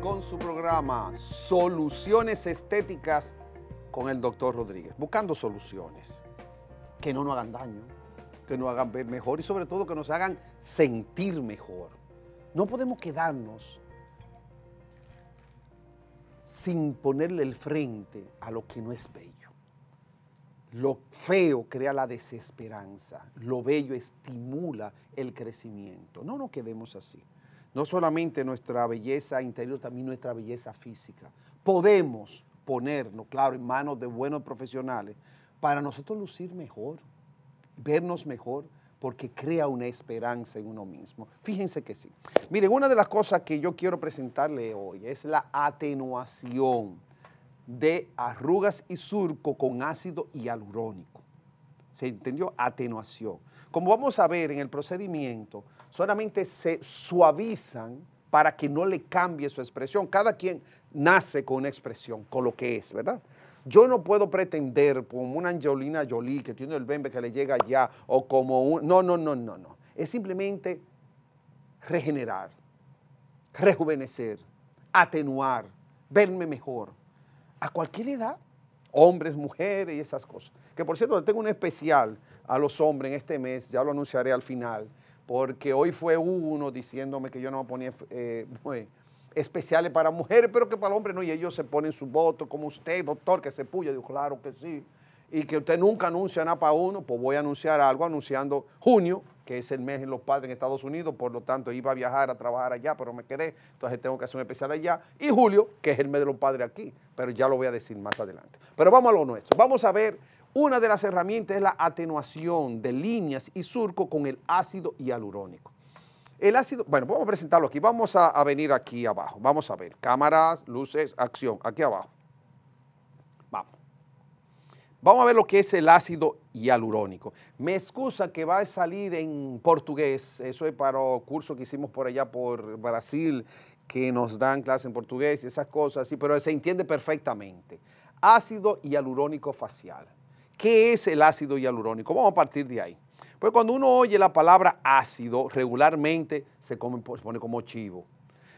con su programa Soluciones Estéticas con el doctor Rodríguez, buscando soluciones que no nos hagan daño, que nos hagan ver mejor y sobre todo que nos hagan sentir mejor. No podemos quedarnos sin ponerle el frente a lo que no es bello. Lo feo crea la desesperanza, lo bello estimula el crecimiento. No nos quedemos así no solamente nuestra belleza interior, también nuestra belleza física. Podemos ponernos, claro, en manos de buenos profesionales para nosotros lucir mejor, vernos mejor, porque crea una esperanza en uno mismo. Fíjense que sí. Miren, una de las cosas que yo quiero presentarle hoy es la atenuación de arrugas y surco con ácido hialurónico se entendió atenuación. Como vamos a ver en el procedimiento, solamente se suavizan para que no le cambie su expresión. Cada quien nace con una expresión, con lo que es, ¿verdad? Yo no puedo pretender como una Angelina Jolie que tiene el bembe que le llega ya, o como un... No, no, no, no, no. Es simplemente regenerar, rejuvenecer, atenuar, verme mejor. A cualquier edad, hombres, mujeres y esas cosas que por cierto, tengo un especial a los hombres en este mes, ya lo anunciaré al final, porque hoy fue uno diciéndome que yo no ponía eh, especiales para mujeres, pero que para hombres no, y ellos se ponen su voto, como usted, doctor, que se puya, digo, claro que sí, y que usted nunca anuncia nada para uno, pues voy a anunciar algo anunciando junio, que es el mes de los padres en Estados Unidos, por lo tanto iba a viajar a trabajar allá, pero me quedé, entonces tengo que hacer un especial allá, y julio, que es el mes de los padres aquí, pero ya lo voy a decir más adelante. Pero vamos a lo nuestro, vamos a ver una de las herramientas es la atenuación de líneas y surco con el ácido hialurónico. El ácido, bueno, vamos a presentarlo aquí, vamos a, venir aquí abajo, vamos a ver, cámaras, luces, acción, aquí abajo. Vamos. Vamos a ver lo que es el ácido hialurónico. Me excusa que va a salir en portugués, eso es para el curso que hicimos por allá por Brasil, que nos dan clase en portugués y esas cosas, sí, pero se entiende perfectamente. Ácido hialurónico facial. ¿Qué es el ácido hialurónico? Vamos a partir de ahí. Pues cuando uno oye la palabra ácido, regularmente pues, se, pone como chivo.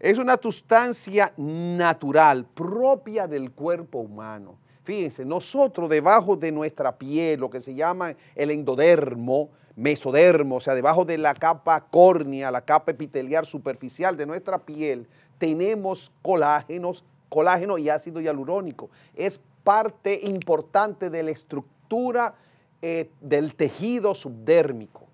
Es una sustancia natural, propia del cuerpo humano. Fíjense, nosotros debajo de nuestra piel, lo que se llama el endodermo, mesodermo, o sea, debajo de la capa córnea, la capa epitelial superficial de nuestra piel, tenemos colágenos, colágeno y ácido hialurónico. Es parte importante de la estructura eh, del tejido subdérmico,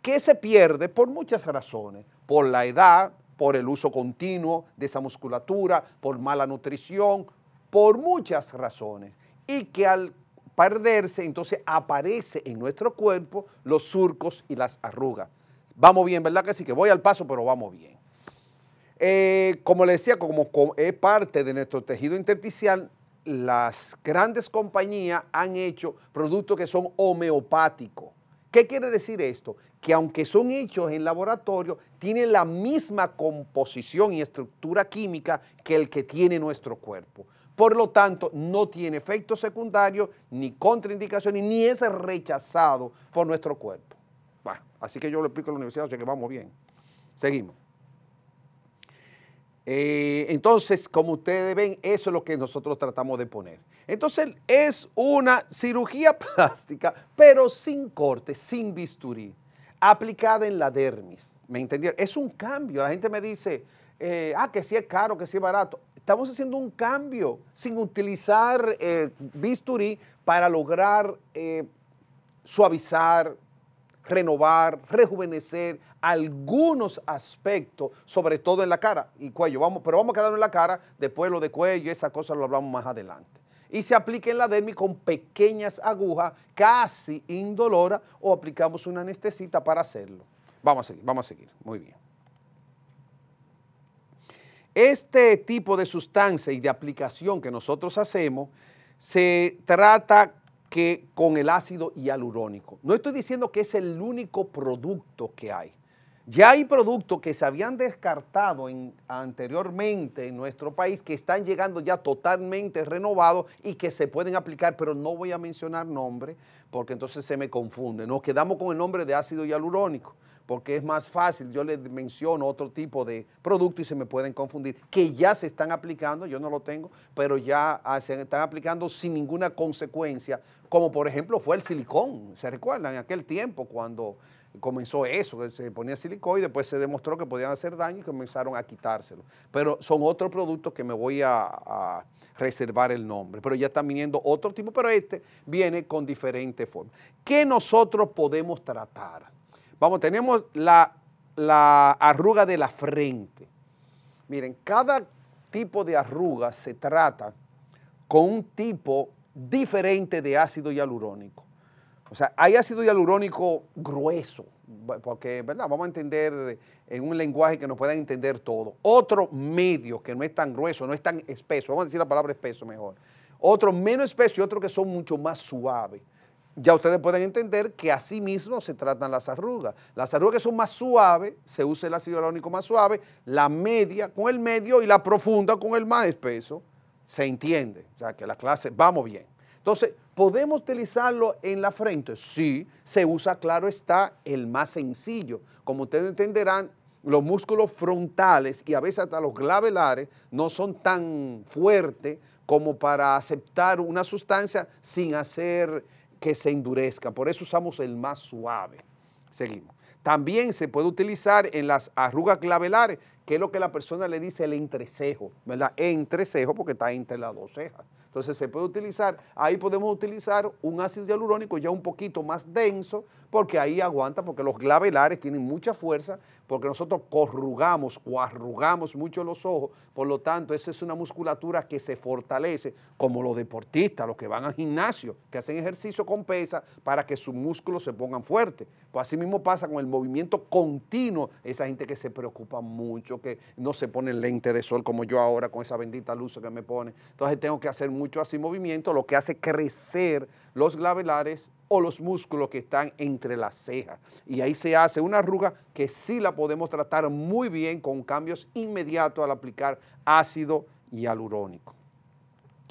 que se pierde por muchas razones, por la edad, por el uso continuo de esa musculatura, por mala nutrición, por muchas razones, y que al perderse entonces aparece en nuestro cuerpo los surcos y las arrugas. Vamos bien, ¿verdad que sí? Que voy al paso, pero vamos bien. Eh, como le decía, como, como es parte de nuestro tejido intersticial, las grandes compañías han hecho productos que son homeopáticos. ¿Qué quiere decir esto? Que aunque son hechos en laboratorio, tienen la misma composición y estructura química que el que tiene nuestro cuerpo. Por lo tanto, no tiene efectos secundarios, ni contraindicaciones, ni es rechazado por nuestro cuerpo. Bueno, así que yo lo explico a la universidad, o que vamos bien. Seguimos. Eh, entonces, como ustedes ven, eso es lo que nosotros tratamos de poner. Entonces, es una cirugía plástica, pero sin corte, sin bisturí, aplicada en la dermis. ¿Me entendieron? Es un cambio. La gente me dice, eh, ah, que sí es caro, que sí es barato. Estamos haciendo un cambio sin utilizar eh, bisturí para lograr suavizar, renovar, rejuvenecer algunos aspectos, sobre todo en la cara y cuello. Vamos, pero vamos a quedarnos en la cara, después lo de cuello, esa cosa lo hablamos más adelante. Y se aplica en la dermis con pequeñas agujas, casi indolora, o aplicamos una anestesita para hacerlo. Vamos a seguir, vamos a seguir. Muy bien. Este tipo de sustancia y de aplicación que nosotros hacemos se trata que con el ácido hialurónico. No estoy diciendo que es el único producto que hay. Ya hay productos que se habían descartado anteriormente en nuestro país que están llegando ya totalmente renovados y que se pueden aplicar, pero no voy a mencionar nombre porque entonces se me confunde. Nos quedamos con el nombre de ácido hialurónico porque es más fácil. Yo les menciono otro tipo de producto y se me pueden confundir, que ya se están aplicando, yo no lo tengo, pero ya ah, se están aplicando sin ninguna consecuencia, como por ejemplo fue el silicón. ¿Se recuerdan? En aquel tiempo cuando comenzó eso, se ponía silicón y después se demostró que podían hacer daño y comenzaron a quitárselo. Pero son otros productos que me voy a, a reservar el nombre, pero ya están viniendo otro tipo, pero este viene con diferente forma. ¿Qué nosotros podemos tratar? Vamos, tenemos la, arruga de la frente. Miren, cada tipo de arruga se trata con un tipo diferente de ácido hialurónico. O sea, hay ácido hialurónico grueso, porque, ¿verdad? Vamos a entender en un lenguaje que nos puedan entender todo. Otro medio que no es tan grueso, no es tan espeso, vamos a decir la palabra espeso mejor. Otro menos espeso y otro que son mucho más suaves ya ustedes pueden entender que así mismo se tratan las arrugas. Las arrugas que son más suaves, se usa el ácido alónico más suave, la media con el medio y la profunda con el más espeso, se entiende. O sea, que la clase, vamos bien. Entonces, ¿podemos utilizarlo en la frente? Sí, se usa, claro está, el más sencillo. Como ustedes entenderán, los músculos frontales y a veces hasta los glabelares no son tan fuertes como para aceptar una sustancia sin hacer que se endurezca. Por eso usamos el más suave. Seguimos. También se puede utilizar en las arrugas clavelares, que es lo que la persona le dice el entrecejo, ¿verdad? Entrecejo porque está entre las dos cejas. Entonces se puede utilizar, ahí podemos utilizar un ácido hialurónico ya un poquito más denso, porque ahí aguanta, porque los clavelares tienen mucha fuerza, porque nosotros corrugamos o arrugamos mucho los ojos, por lo tanto, esa es una musculatura que se fortalece, como los deportistas, los que van al gimnasio, que hacen ejercicio con pesa para que sus músculos se pongan fuertes. Pues así mismo pasa con el movimiento continuo, esa gente que se preocupa mucho, que no se pone lente de sol como yo ahora con esa bendita luz que me pone. Entonces tengo que hacer mucho así movimiento, lo que hace crecer los glabelares o los músculos que están entre las cejas. Y ahí se hace una arruga que sí la podemos tratar muy bien con cambios inmediatos al aplicar ácido hialurónico.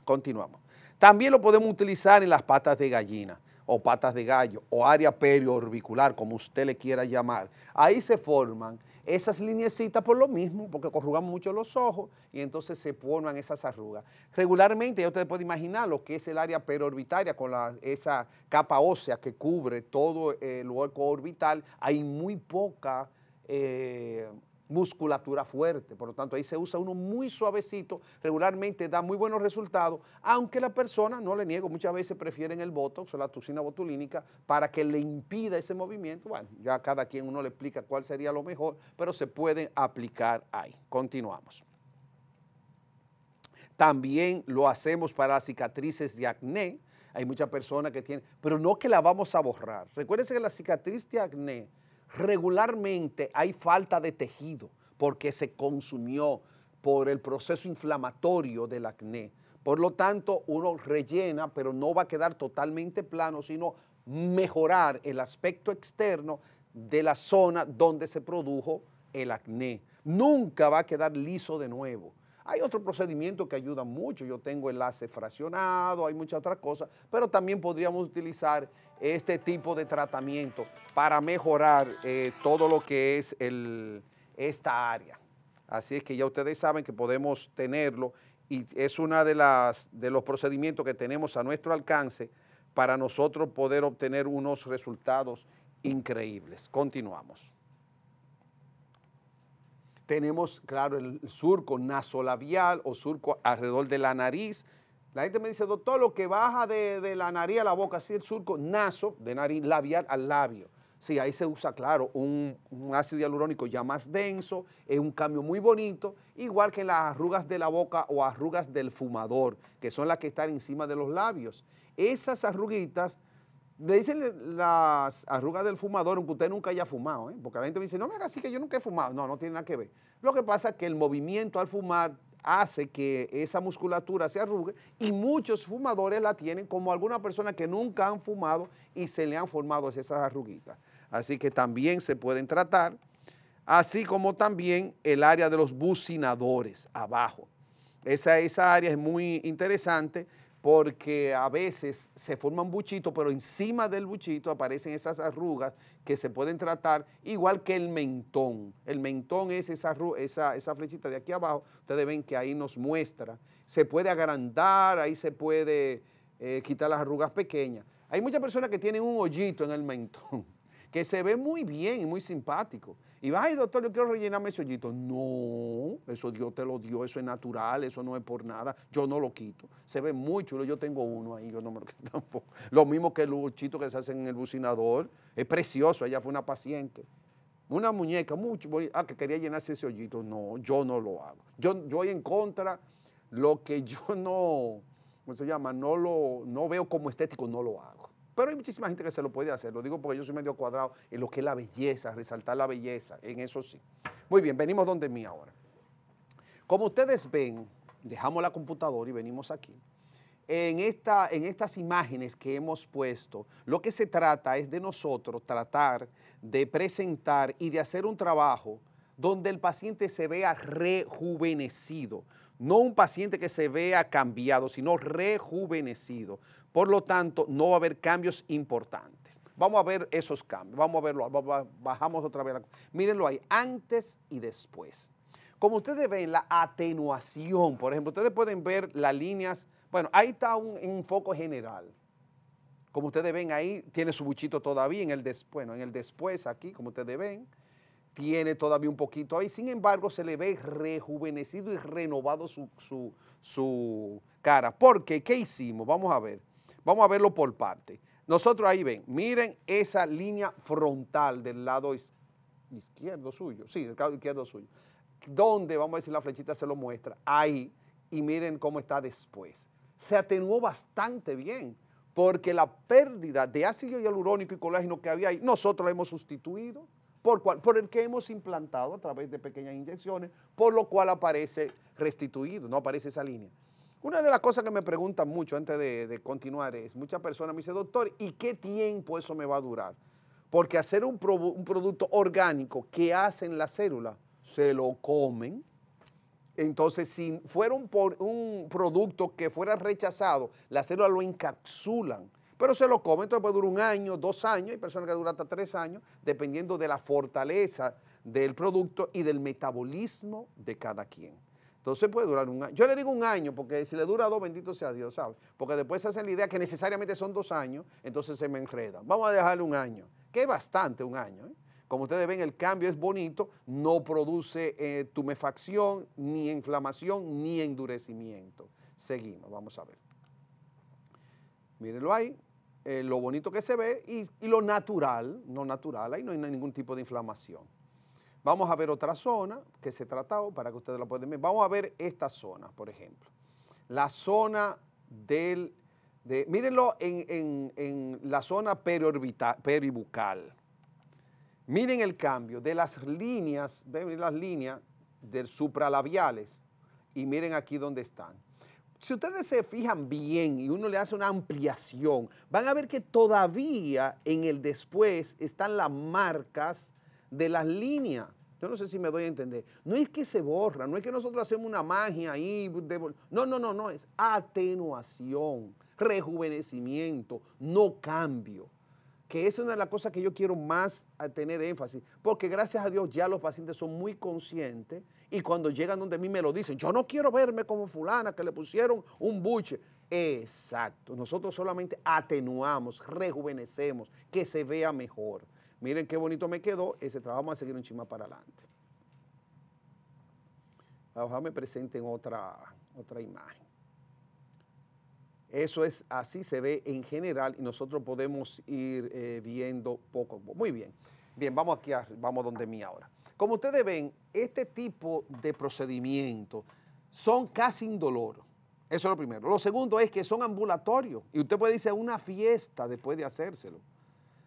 Continuamos. También lo podemos utilizar en las patas de gallina o patas de gallo o área periorbicular, como usted le quiera llamar, ahí se forman esas lineecitas por lo mismo, porque corrugamos mucho los ojos y entonces se forman esas arrugas. Regularmente, ya usted puede imaginar lo que es el área periorbitaria con esa capa ósea que cubre todo eh, el hueco orbital, hay muy poca... Eh, musculatura fuerte. Por lo tanto, ahí se usa uno muy suavecito, regularmente da muy buenos resultados, aunque la persona, no le niego, muchas veces prefieren el botox o la toxina botulínica para que le impida ese movimiento. Bueno, ya cada quien uno le explica cuál sería lo mejor, pero se puede aplicar ahí. Continuamos. También lo hacemos para las cicatrices de acné. Hay muchas personas que tienen, pero no que la vamos a borrar. Recuérdense que la cicatriz de acné, Regularmente hay falta de tejido porque se consumió por el proceso inflamatorio del acné. Por lo tanto, uno rellena, pero no va a quedar totalmente plano, sino mejorar el aspecto externo de la zona donde se produjo el acné. Nunca va a quedar liso de nuevo. Hay otro procedimiento que ayuda mucho. Yo tengo el enlace fraccionado, hay muchas otras cosas, pero también podríamos utilizar este tipo de tratamiento para mejorar eh, todo lo que es esta área. Así es que ya ustedes saben que podemos tenerlo y es uno de, de los procedimientos que tenemos a nuestro alcance para nosotros poder obtener unos resultados increíbles. Continuamos. Tenemos, claro, el surco nasolabial o surco alrededor de la nariz, la gente me dice, doctor, lo que baja de, la nariz a la boca, así el surco, naso, de nariz labial al labio. Sí, ahí se usa, claro, un, ácido hialurónico ya más denso, es un cambio muy bonito, igual que las arrugas de la boca o arrugas del fumador, que son las que están encima de los labios. Esas arruguitas, le dicen las arrugas del fumador, aunque usted nunca haya fumado, ¿eh? porque la gente me dice, no me haga así que yo nunca he fumado. No, no tiene nada que ver. Lo que pasa es que el movimiento al fumar hace que esa musculatura se arrugue y muchos fumadores la tienen como alguna persona que nunca han fumado y se le han formado esas arruguitas. Así que también se pueden tratar, así como también el área de los bucinadores abajo. Esa, esa área es muy interesante porque a veces se forma un buchito, pero encima del buchito aparecen esas arrugas que se pueden tratar, igual que el mentón. El mentón es esa, flechita de aquí abajo, ustedes ven que ahí nos muestra. Se puede agrandar, ahí se puede eh, quitar las arrugas pequeñas. Hay muchas personas que tienen un hoyito en el mentón, que se ve muy bien y muy simpático. Y va, ay doctor, yo quiero rellenarme ese hoyito. No, eso Dios te lo dio, eso es natural, eso no es por nada, yo no lo quito. Se ve muy chulo, yo tengo uno ahí, yo no me lo quito tampoco. Lo mismo que el buchito que se hace en el bucinador, es precioso, ella fue una paciente. Una muñeca, mucho, ah, que quería llenarse ese hoyito. No, yo no lo hago. Yo, yo voy en contra lo que yo no, ¿cómo se llama? No lo, no veo como estético, no lo hago. Pero hay muchísima gente que se lo puede hacer. Lo digo porque yo soy medio cuadrado en lo que es la belleza, resaltar la belleza. En eso sí. Muy bien, venimos donde mí ahora. Como ustedes ven, dejamos la computadora y venimos aquí. En, esta, en estas imágenes que hemos puesto, lo que se trata es de nosotros tratar de presentar y de hacer un trabajo donde el paciente se vea rejuvenecido, no un paciente que se vea cambiado, sino rejuvenecido. Por lo tanto, no va a haber cambios importantes. Vamos a ver esos cambios, vamos a verlo, bajamos otra vez. mírenlo ahí, antes y después. Como ustedes ven, la atenuación, por ejemplo, ustedes pueden ver las líneas, bueno, ahí está un, enfoque general. Como ustedes ven ahí, tiene su buchito todavía en el después, bueno, en el después aquí, como ustedes ven, tiene todavía un poquito ahí, sin embargo se le ve rejuvenecido y renovado su, su, su cara. Porque, ¿qué hicimos? Vamos a ver, vamos a verlo por parte. Nosotros ahí ven, miren esa línea frontal del lado izquierdo suyo, sí, del lado izquierdo suyo, donde, vamos a decir, la flechita se lo muestra, ahí, y miren cómo está después. Se atenuó bastante bien, porque la pérdida de ácido hialurónico y colágeno que había ahí, nosotros la hemos sustituido, por, el que hemos implantado a través de pequeñas inyecciones, por lo cual aparece restituido, no aparece esa línea. Una de las cosas que me preguntan mucho antes de, continuar es, muchas personas me dicen, doctor, ¿y qué tiempo eso me va a durar? Porque hacer un, producto orgánico que hacen las células, se lo comen. Entonces, si fuera un, un producto que fuera rechazado, las células lo encapsulan pero se lo come, entonces puede durar un año, dos años, hay personas que duran hasta tres años, dependiendo de la fortaleza del producto y del metabolismo de cada quien. Entonces puede durar un año. Yo le digo un año, porque si le dura dos, bendito sea Dios, ¿sabes? Porque después se hacen la idea que necesariamente son dos años, entonces se me enredan. Vamos a dejarle un año, que es bastante un año. ¿eh? Como ustedes ven, el cambio es bonito, no produce eh, tumefacción, ni inflamación, ni endurecimiento. Seguimos, vamos a ver. Mírenlo ahí. Eh, lo bonito que se ve y, lo natural, no natural, ahí no hay ningún tipo de inflamación. Vamos a ver otra zona que se tratado oh, para que ustedes la puedan ver. Vamos a ver esta zona, por ejemplo. La zona del, de, mírenlo en, la zona periorbital, peribucal. Miren el cambio de las líneas, ven las líneas del supralabiales y miren aquí donde están si ustedes se fijan bien y uno le hace una ampliación, van a ver que todavía en el después están las marcas de las líneas. Yo no sé si me doy a entender. No es que se borra, no es que nosotros hacemos una magia ahí. no, no, no, no. Es atenuación, rejuvenecimiento, no cambio que esa es una de las cosas que yo quiero más tener énfasis, porque gracias a Dios ya los pacientes son muy conscientes y cuando llegan donde a mí me lo dicen, yo no quiero verme como fulana que le pusieron un buche. Exacto, nosotros solamente atenuamos, rejuvenecemos, que se vea mejor. Miren qué bonito me quedó ese trabajo, vamos a seguir un chima para adelante. Ojalá me presenten otra, otra imagen. Eso es así, se ve en general y nosotros podemos ir eh, viendo poco. a poco. Muy bien. Bien, vamos aquí, a, vamos donde mí ahora. Como ustedes ven, este tipo de procedimientos son casi indoloros. Eso es lo primero. Lo segundo es que son ambulatorios y usted puede decir una fiesta después de hacérselo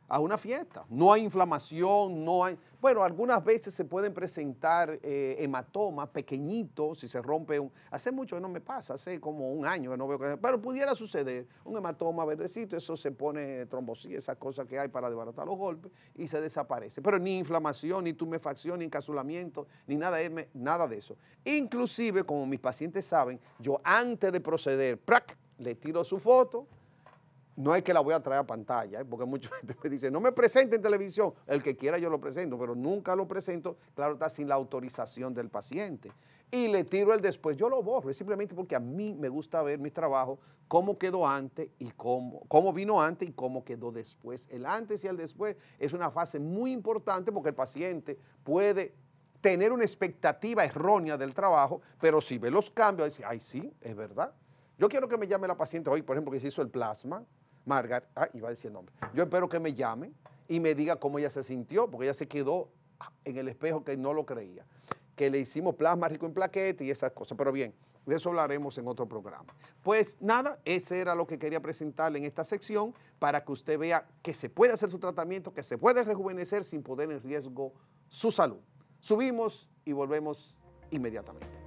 a una fiesta. No hay inflamación, no hay... Bueno, algunas veces se pueden presentar eh, hematomas pequeñitos si se rompe un... Hace mucho que no me pasa, hace como un año que no veo que... Pero pudiera suceder un hematoma verdecito, eso se pone trombosis, esas cosas que hay para desbaratar los golpes y se desaparece. Pero ni inflamación, ni tumefacción, ni encasulamiento, ni nada de, nada de eso. Inclusive, como mis pacientes saben, yo antes de proceder, ¡prac! le tiro su foto, no es que la voy a traer a pantalla, ¿eh? porque mucha gente me dice, no me presente en televisión. El que quiera yo lo presento, pero nunca lo presento, claro está, sin la autorización del paciente. Y le tiro el después, yo lo borro, es simplemente porque a mí me gusta ver mi trabajo, cómo quedó antes y cómo, cómo vino antes y cómo quedó después. El antes y el después es una fase muy importante porque el paciente puede tener una expectativa errónea del trabajo, pero si ve los cambios, dice, ay sí, es verdad. Yo quiero que me llame la paciente hoy, por ejemplo, que se hizo el plasma, Margar, ah, iba a decir nombre, yo espero que me llame y me diga cómo ella se sintió, porque ella se quedó en el espejo que no lo creía, que le hicimos plasma rico en plaquete y esas cosas, pero bien, de eso hablaremos en otro programa. Pues nada, ese era lo que quería presentarle en esta sección para que usted vea que se puede hacer su tratamiento, que se puede rejuvenecer sin poner en riesgo su salud. Subimos y volvemos inmediatamente.